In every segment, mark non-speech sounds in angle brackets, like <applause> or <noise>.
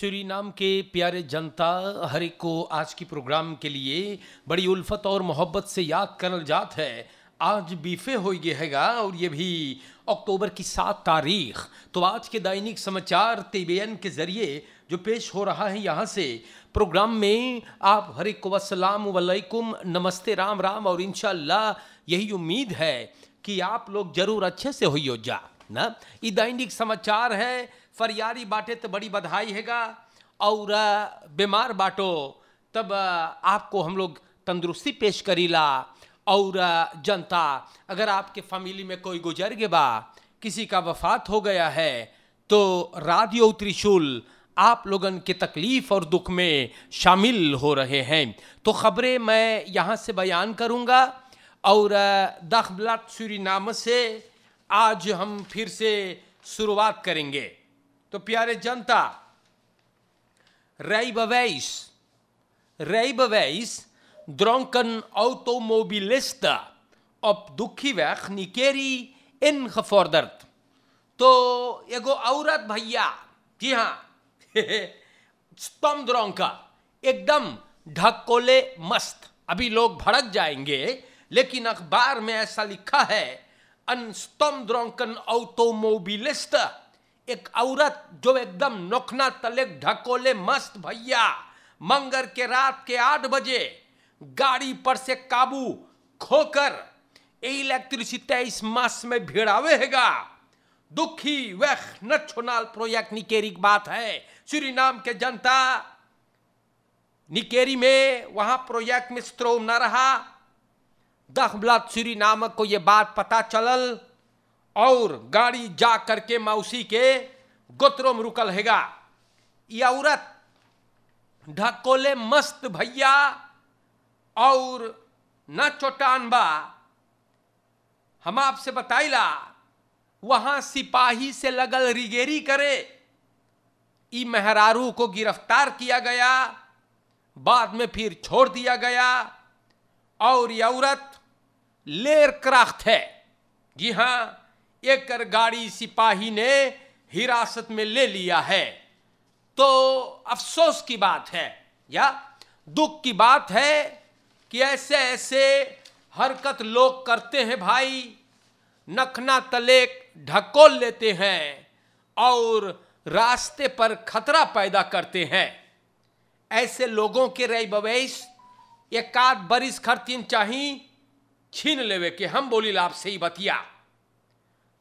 श्री नाम के प्यारे जनता हर एक को आज की प्रोग्राम के लिए बड़ी उल्फत और मोहब्बत से याद करल जात है आज बीफे हो गए हैगा और ये भी अक्टूबर की सात तारीख तो आज के दैनिक समाचार तेबेन के ज़रिए जो पेश हो रहा है यहाँ से प्रोग्राम में आप हर एक असलम वालेकुम नमस्ते राम राम और इन यही उम्मीद है कि आप लोग ज़रूर अच्छे से हो जा ना ये दैनिक समाचार है फरियारी बाटे तो बड़ी बधाई हैगा और बीमार बाटो तब आपको हम लोग तंदुरुस्ती पेश करीला और जनता अगर आपके फैमिली में कोई गुजर गए बा किसी का वफात हो गया है तो रादियो त्रिशूल आप लोगन के तकलीफ़ और दुख में शामिल हो रहे हैं तो ख़बरें मैं यहाँ से बयान करूँगा और दाखबलात सूरी नाम से आज हम फिर से शुरुआत करेंगे तो प्यारे जनता rijbewijs. ऑटोमोबिलिस्ट अब दुखी op निकेरी इन ingevorderd. तो एगो औरत भैया जी हाँ <laughs> स्तम द्रोंका एकदम ढकोले मस्त अभी लोग भड़क जाएंगे लेकिन अखबार में ऐसा लिखा है अन स्तम द्रोंकन ऑटोमोबिलिस्ट एक औरत जो एकदम नोखना तले ढकोले मस्त भैया मंगर के रात के आठ बजे गाड़ी पर से काबू खोकर इलेक्ट्रिसिटी इस मास में भिड़ावेगा दुखी वेख नाल प्रोजेक्ट निकेरी की बात है श्री नाम के जनता निकेरी में वहां प्रोजेक्ट में स्त्रोम न रहा ब्लाद श्री नामक को ये बात पता चलल और गाड़ी जा करके मौसी के गोत्रो में रुकल हैगा ये औरत ढकोले मस्त भैया और न चोटान बा हम आपसे बताइला वहाँ सिपाही से लगल रिगेरी करे ई मेहरारू को गिरफ्तार किया गया बाद में फिर छोड़ दिया गया और ये औरत लेर क्राख्त है जी हाँ एक गाड़ी सिपाही ने हिरासत में ले लिया है तो अफसोस की बात है या दुख की बात है कि ऐसे ऐसे हरकत लोग करते हैं भाई नखना तलेक ढकोल लेते हैं और रास्ते पर खतरा पैदा करते हैं ऐसे लोगों के रई एक एकाध बरिस खर्चिन चाही छीन लेवे के हम बोली लाभ से ही बतिया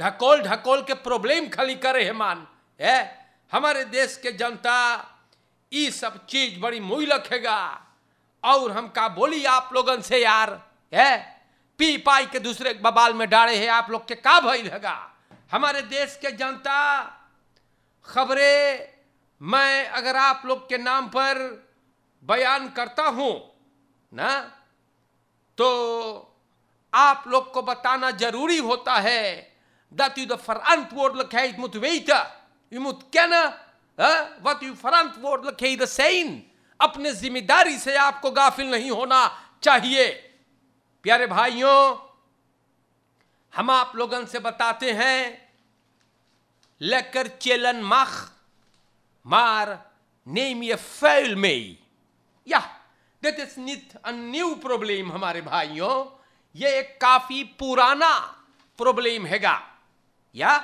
ढकोल ढकोल के प्रॉब्लम खाली करे है मान है हमारे देश के जनता ये सब चीज बड़ी मुई रखेगा और हम का बोली आप लोगन से यार है पी पाई के दूसरे बबाल में डाले है आप लोग के का भय हैगा हमारे देश के जनता खबरें मैं अगर आप लोग के नाम पर बयान करता हूं ना तो आप लोग को बताना जरूरी होता है dat u de verantwoordelijkheid moet weten. U moet kennen hè, wat uw verantwoordelijkheden zijn. अपने जिम्मेदारी से आपको गाफिल नहीं होना चाहिए प्यारे भाइयों हम आप लोगन से बताते हैं लेकर चेलन मख मार नेम ये फैल में या देट इज नित अ न्यू प्रॉब्लम हमारे भाइयों ये एक काफी पुराना प्रॉब्लम हैगा या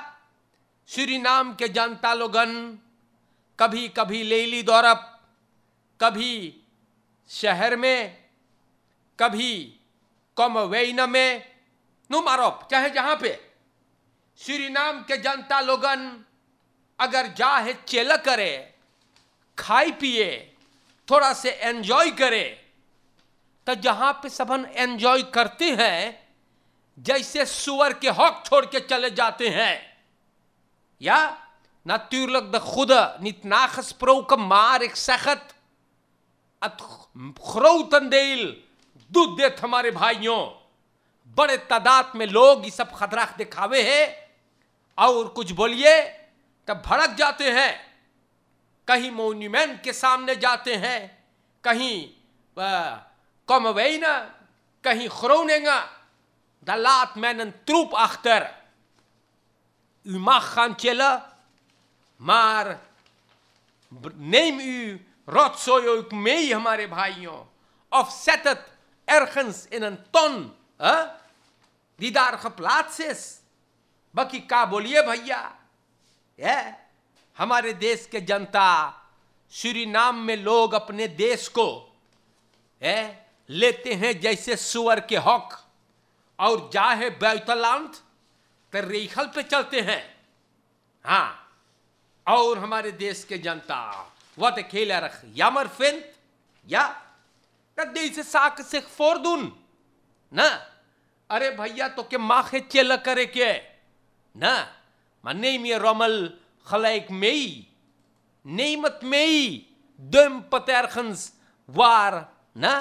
श्री नाम के जनता लोगन कभी कभी लेली दौरप कभी शहर में कभी कम वेन में नुम मारोप चाहे जहां पे श्री नाम के जनता लोगन अगर जाहे चेल करे खाई पिए थोड़ा से एंजॉय करे तो जहां पे सबन एंजॉय करते हैं जैसे सुअर के हक छोड़ के चले जाते हैं या Natuurlijk द खुद niet प्रो का मार एक सखत Het दूध doet dit हमारे भाइयों बड़े तादाद में लोग ये सब खतराक दिखावे हैं और कुछ बोलिए तब भड़क जाते हैं कहीं मोन्यूमेंट के सामने जाते हैं कहीं कम ना कहीं खरोनेगा dan laat men een troep achter. U mag gaan chillen, maar neem u rotzooi ook mee, hamare Of zet het ergens in een ton, hè? die daar geplaatst is. Baki ka bolie bhaiya. Yeah. हमारे देश janta. जनता Suriname में log अपने देश को है लेते हैं जैसे सुअर ke हक और जा है बैतलांत तो रेखल पे चलते हैं हाँ और हमारे देश के जनता वह तो खेला रख या मर फेंत या से साक से फोर दून ना अरे भैया तो के माखे चेल करे के ना मन में रोमल खलैक मेई नेमत मेई दम पतर्gens waar na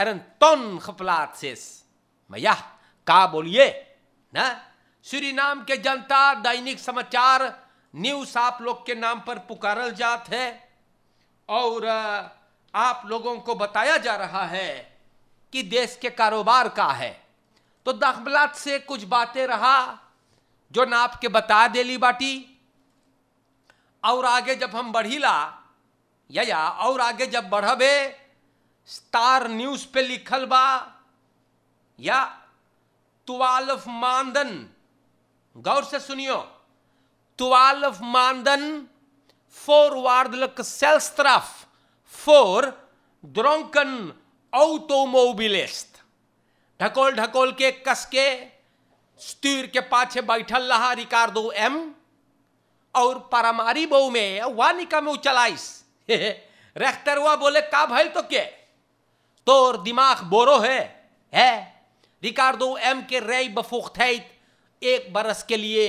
er een ton geplaatst is. Maar का बोलिए ना श्री नाम के जनता दैनिक समाचार न्यूज आप लोग के नाम पर पुकारल जात है और आप लोगों को बताया जा रहा है कि देश के कारोबार का है तो दखबलात से कुछ बातें रहा जो ना आपके बता देली बाटी और आगे जब हम बढ़ी ला या, या और आगे जब बढ़बे स्टार न्यूज पे लिखल बा या तुवालफ मानदन गौर से सुनियो तुवालफ मानदन फोर वार्दलक सेल्स तरफ फोर द्रोंकन ऑटोमोबिलिस्ट ढकोल ढकोल के कस के स्टीर के पाछे बैठल रहा रिकार्डो एम और परमारी बहु में निका में उचलाइस <laughs> हुआ बोले का भाई तो के तोर दिमाग बोरो है है रिकार्डो एम के रई बफुख्तैत एक बरस के लिए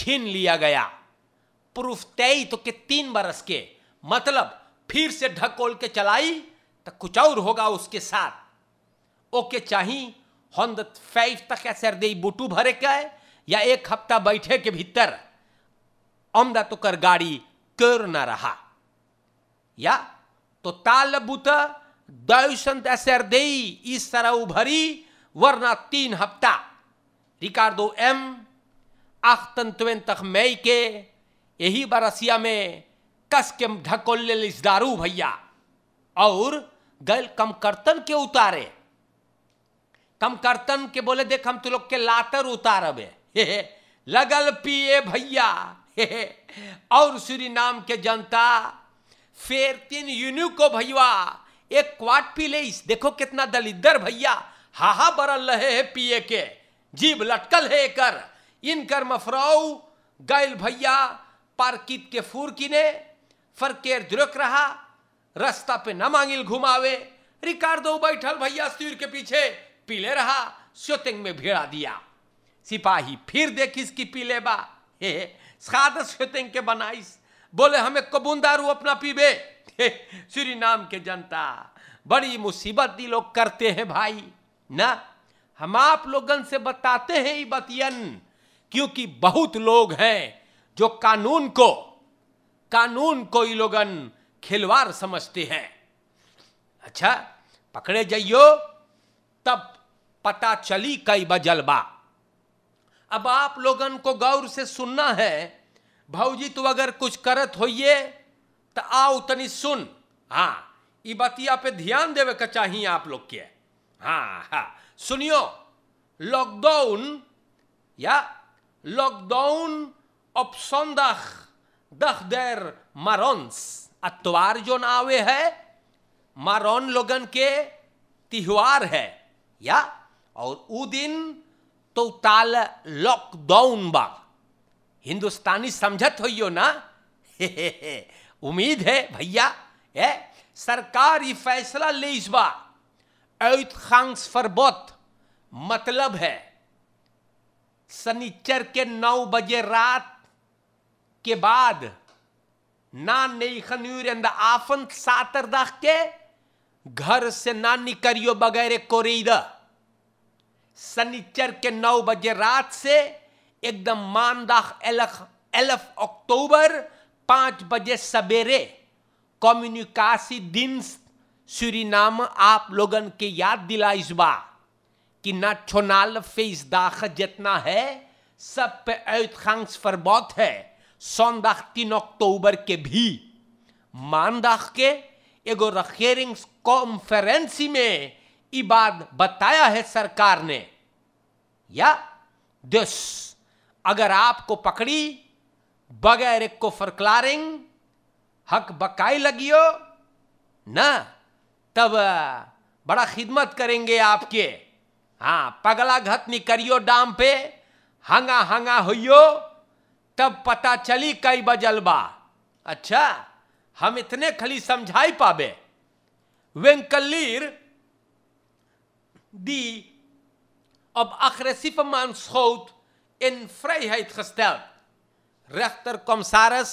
छीन लिया गया प्रूफ तय तो के तीन बरस के मतलब फिर से ढकोल के चलाई तो कुछ और होगा उसके साथ ओके चाहिए हंदत फाइव तक असर दे बुटू भरे का है या एक हफ्ता बैठे के भीतर अमदा तो कर गाड़ी कर ना रहा या तो ताल बुत दयुसंत दे इस तरह उभरी Warna तीन हफ्ता रिकार्डो एम 28 मई के यही बरसिया में कस के ढकोलिस दारू भैया और गल कम करतन के उतारे कम करतन के बोले देख हम तो लोग के लातर उतार उतारबे लगल पिए भैया और श्री नाम के जनता फेर तीन यूनियू को भैया एक क्वाट पी ले देखो कितना दलिदर भैया हाहा बरल रहे है पिए के जीव लटकल है कर इनकर मफराऊ गायल भैया पारकित के फूर किने फरकेर द्रुक रहा रास्ता पे न मांगिल घुमावे रिकार्डो बैठल भैया स्तीर के पीछे पीले रहा स्योतिंग में भिड़ा दिया सिपाही फिर देखिस कि पीले बा हे साद स्योतिंग के बनाइस बोले हमें कबूंदारू अपना पीबे <laughs> श्री नाम के जनता बड़ी मुसीबत दी लोग करते हैं भाई ना हम आप लोगन से बताते हैं ये बतियन क्योंकि बहुत लोग हैं जो कानून को कानून को ये लोगन खिलवार समझते हैं अच्छा पकड़े जाइयो तब पता चली कई बजलबा अब आप लोगन को गौर से सुनना है भाजी तू अगर कुछ करत होइए तो आओ तनी सुन हाँ ई बतिया पे ध्यान देवे का चाहिए आप लोग के हा हा सुनियो लॉकडाउन या लॉकडाउन op zondag, दख देर मारोन्स अतवार जो नावे है मारोन लोगन के त्योहार है या और उ दिन तो ताल लॉकडाउन बा हिंदुस्तानी समझत यो ना उम्मीद है भैया सरकार ये फैसला ले इस बार uitgangsverbod मतलब है शनिचर के नौ बजे रात के बाद ना नईखन यूरेंद आफन सातरदाह के घर से ना निकरियो बगैर कोरीद शनिचर के नौ बजे रात से एकदम मानदाह एलख एलफ अक्टूबर पांच बजे सवेरे कम्युनिकासी दिन नाम आप लोगन के याद इस बा कि छोनाल फेस दाख जितना है सब पे फर बहुत है सोन दाख तीन अक्टूबर के भी मान दाख के एगो रखेरिंग कॉन्फ्रेंसी में इबाद बताया है सरकार ने या दस अगर आपको पकड़ी बगैर एक को फरकलारिंग हक बकाई लगियो ना तब बड़ा खिदमत करेंगे आपके हाँ पगला घत नहीं करियो डाम पे हंगा हंगा होइयो तब पता चली कई बजल बा अच्छा हम इतने खली समझाई पावे वेंकलीर दी अब अग्रेसिव मान सोत इन फ्रेह खस्तल रेख्तर कॉमसारस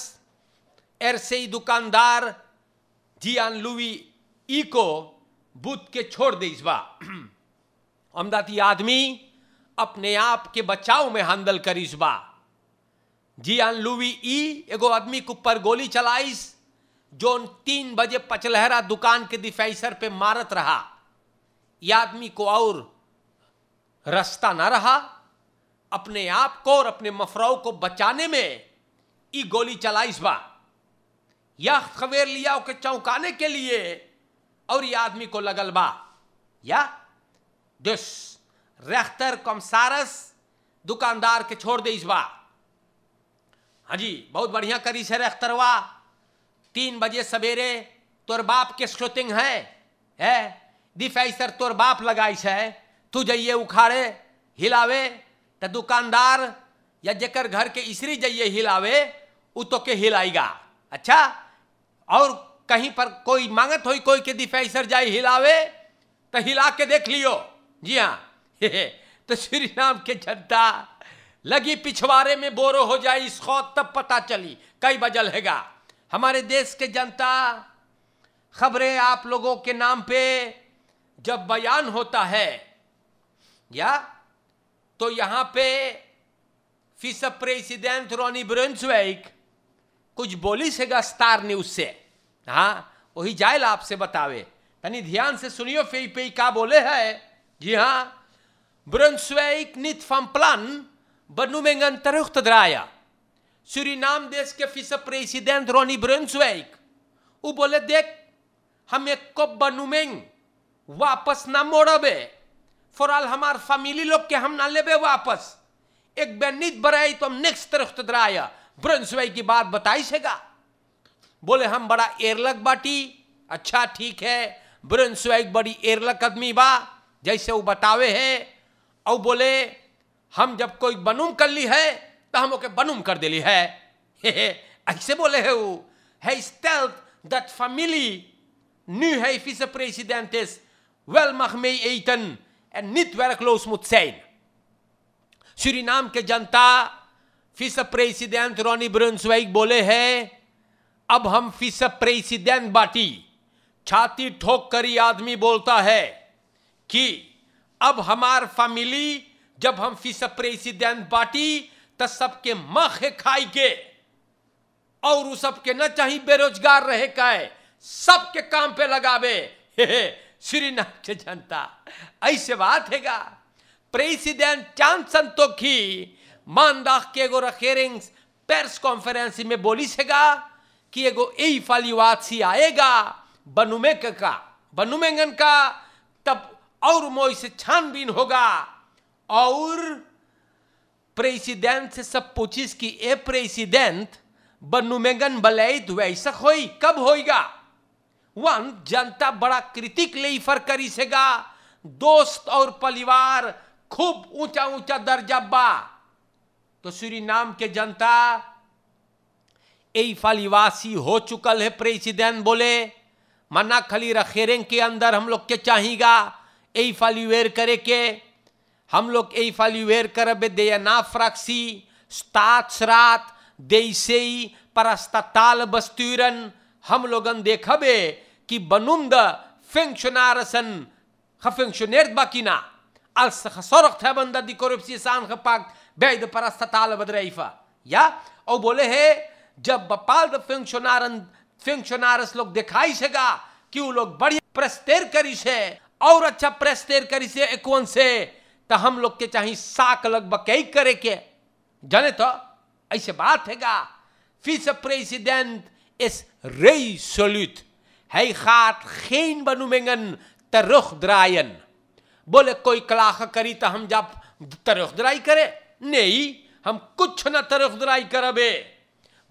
एरसे दुकानदार जियान लुवी ई को बुद्ध के छोड़ दे इस बार <clears throat> अमदाती आदमी अपने आप के बचाव में हैंडल कर इस बार जी अन लुवी ई एगो आदमी के ऊपर गोली चलाइस जो तीन बजे पचलहरा दुकान के डिफेंसर पे मारत रहा यह आदमी को और रास्ता ना रहा अपने आप को और अपने मफराव को बचाने में ई गोली चलाईस बा यह खबर लिया के चौंकाने के लिए और ये आदमी को लगल बा या दिस रेख्तर कमसारस दुकानदार के छोड़ दे इस बा हाँ जी बहुत बढ़िया करी से रेख्तरवा तीन बजे सवेरे तोर बाप के शूटिंग है है दिफाइसर तोर बाप लगाई से तू जइए उखाड़े हिलावे तो दुकानदार या जेकर घर के इसरी जइए हिलावे उ तो के हिलाएगा अच्छा और कहीं पर कोई मांगत हो कोई के दिफाई सर जाए हिलावे तो हिला के देख लियो जी हाँ <laughs> तो श्री राम के जनता लगी पिछवाड़े में बोरो हो जाए इस खौत तब पता चली कई बजल हैगा हमारे देश के जनता खबरें आप लोगों के नाम पे जब बयान होता है या तो यहां पे फिस प्रेसिडेंट रोनी ब्रंसवेक कुछ बोली सेगा स्टार न्यूज से हाँ वही जाए आपसे बतावे तनी ध्यान से सुनियो फे पे का बोले है जी हाँ ब्रंस्वेक नित फम प्लान बनुमेंगन तरुख्त द्राया नाम देश के फिस प्रेसिडेंट रोनी ब्रंस्वेक वो बोले देख हम एक को बनुमेंग वापस ना मोड़बे फॉरआल हमार फैमिली लोग के हम ना लेबे वापस एक बेनित बराई तो हम नेक्स्ट तरफ द्राया ब्रंस्वेक की बात बताई सेगा बोले हम बड़ा एरलक बाटी अच्छा ठीक है ब्रन एक बड़ी एरलक आदमी बा जैसे वो बतावे है और बोले हम जब कोई बनूम कर ली है तो हम ओके बनूम कर दिली है <laughs> ऐसे बोले है वो है स्टेल्थ दट फैमिली न्यू है if is president is well मह एटन एंड नित वेर क्लोज मुथ सैन श्री के जनता फिस प्रेसिडेंट रॉनी ब्रंसवाइक बोले है अब हम फिस प्रेसिडेंट बाटी छाती ठोक कर ये आदमी बोलता है कि अब हमार फैमिली जब हम फिस प्रेसिडेंट बाटी तो सबके मख खाई के और वो सबके न चाहिए बेरोजगार रहे काए सबके काम पे लगावे श्री नाथ जनता ऐसे बात हैगा प्रेसिडेंट चांद संतोखी मान राख के एगो रखेरिंग्स प्रेस कॉन्फ्रेंस में बोली सेगा कि एगो ए फलिवासी आएगा बनुमेक का बनुमेगन का तब और मोई से छानबीन होगा और प्रेसिडेंट से सब पूछिस कि ए प्रेसिडेंट बनुमेगन बलैद वैसा हो कब होएगा वन जनता बड़ा कृतिक ले फर करी सेगा दोस्त और परिवार खूब ऊंचा ऊंचा दर्जा बा तो श्री नाम के जनता फलिवासी हो चुकल है प्रेसिडेंट बोले मना खली रखेरें के अंदर हम लोग के चाहेगा यही फलिवेर करे के हम लोग यही फलीवेर करबे दे नाफ्राक्सी स्तात देसे परस्ताल बस्तुरन हम लोगन देखबे कि बनुमद फेंशनारसन खफेंशनेर बाकिना अल्स खसोरख था बंदा दी कोरप्सी खपाक बेद परस्ताल बदरईफा या और बोले है जब बपाल फंक्शनारन फंक्शनारस लोग दिखाई सेगा कि वो लोग बढ़िया प्रस्तेर करी से और अच्छा प्रस्तेर करी से एक से तो हम लोग के चाहे साक लग बकई करे के जाने तो ऐसे बात हैगा फिस प्रेसिडेंट इस vicepresident है खात खेन बनु मेंगन तरुख द्रायन बोले कोई कलाख करी तो हम जब तरुख द्राई करे नहीं हम कुछ ना तरुख द्राई करबे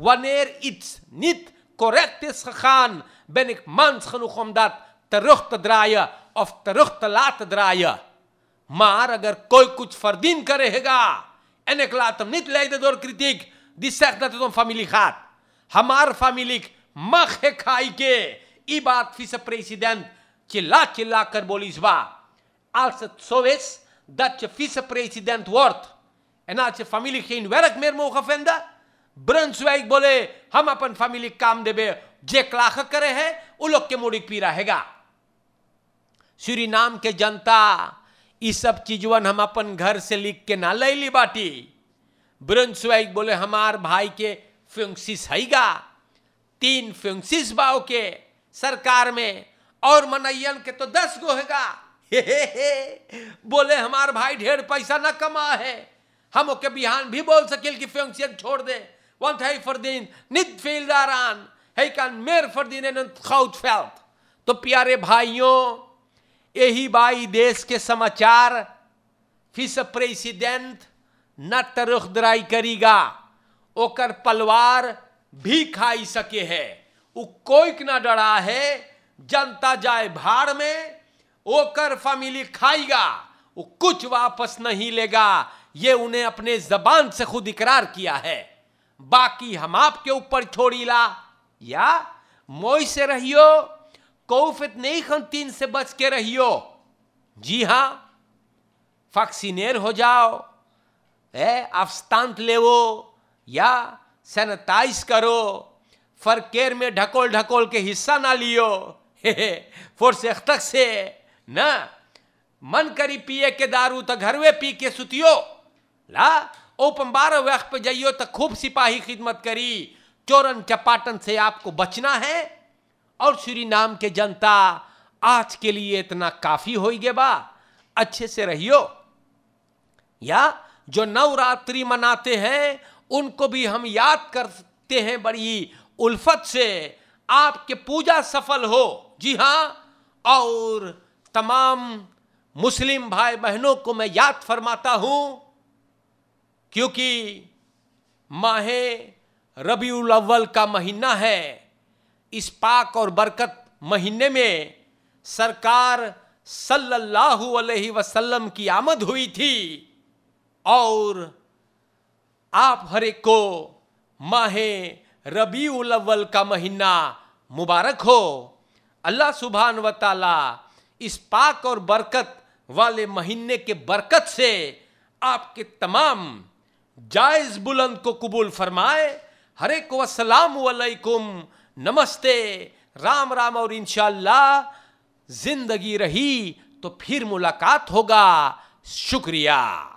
Wanneer iets niet correct is gegaan, ben ik mans genoeg om dat terug te draaien of terug te laten draaien. Maar er koi kuch verdien karega en ik laat hem niet leiden door kritiek die zegt dat het om familie gaat. Hamar familie mag ik haike. Ibaat vicepresident chilla chilla kar Als het zo is dat je vicepresident wordt en als je familie geen werk meer mogen vinden, ब्रंसवैग बोले हम अपन family काम देवे जे क्लाख करे है उ लोग के मुड़ी पी रहेगा श्री नाम के जनता ये सब चीजवन हम अपन घर से लिख के ना ले ली बाटी ब्रंसवैग बोले हमार भाई के फ्यूंगसिस हैगा तीन फ्यूंगसिस बाओ के सरकार में और मनैयन के तो दस गो हैगा <laughs> हे हे हे बोले हमार भाई ढेर पैसा ना कमा है हम ओके बिहान भी बोल सकिल कि फ्यूंगसियन छोड़ दे Want hij verdient niet veel daaraan. Hij kan meer verdienen dan het goudveld. तो प्यारे भाइयों यही भाई देश के समाचार फिस प्रेसिडेंट न तरुखदराई करेगा ओकर पलवार भी खाई सके है वो कोई ना डरा है जनता जाए भाड़ में ओकर फैमिली खाएगा वो कुछ वापस नहीं लेगा ये उन्हें अपने जबान से खुद इकरार किया है बाकी हम आपके ऊपर छोड़ी ला या मोई से रहियो कौफित नहीं खन तीन से बच के रहियो जी हां वैक्सीनेर हो जाओ है अफस्तांत वो या सैनिटाइज करो फरकेर में ढकोल ढकोल के हिस्सा ना लियो फोर्स तक से ना मन करी पिए के दारू तो घरवे पी के सुतियो ला ओपम्बार वक्त पे जाइयो तो खूब सिपाही खिदमत करी चोरन चपाटन से आपको बचना है और श्री नाम के जनता आज के लिए इतना काफी गए बा अच्छे से रहियो या जो नवरात्रि मनाते हैं उनको भी हम याद करते हैं बड़ी उल्फत से आपके पूजा सफल हो जी हाँ और तमाम मुस्लिम भाई बहनों को मैं याद फरमाता हूँ क्योंकि माहे रबी अव्वल का महीना है इस पाक और बरकत महीने में सरकार सल्लल्लाहु अलैहि वसल्लम की आमद हुई थी और आप हर एक को माहे रबी अव्वल का महीना मुबारक हो अल्लाह सुबहान व इस पाक और बरकत वाले महीने के बरकत से आपके तमाम जायज बुलंद को कबूल फरमाए हरे को असलकुम नमस्ते राम राम और इनशाला जिंदगी रही तो फिर मुलाकात होगा शुक्रिया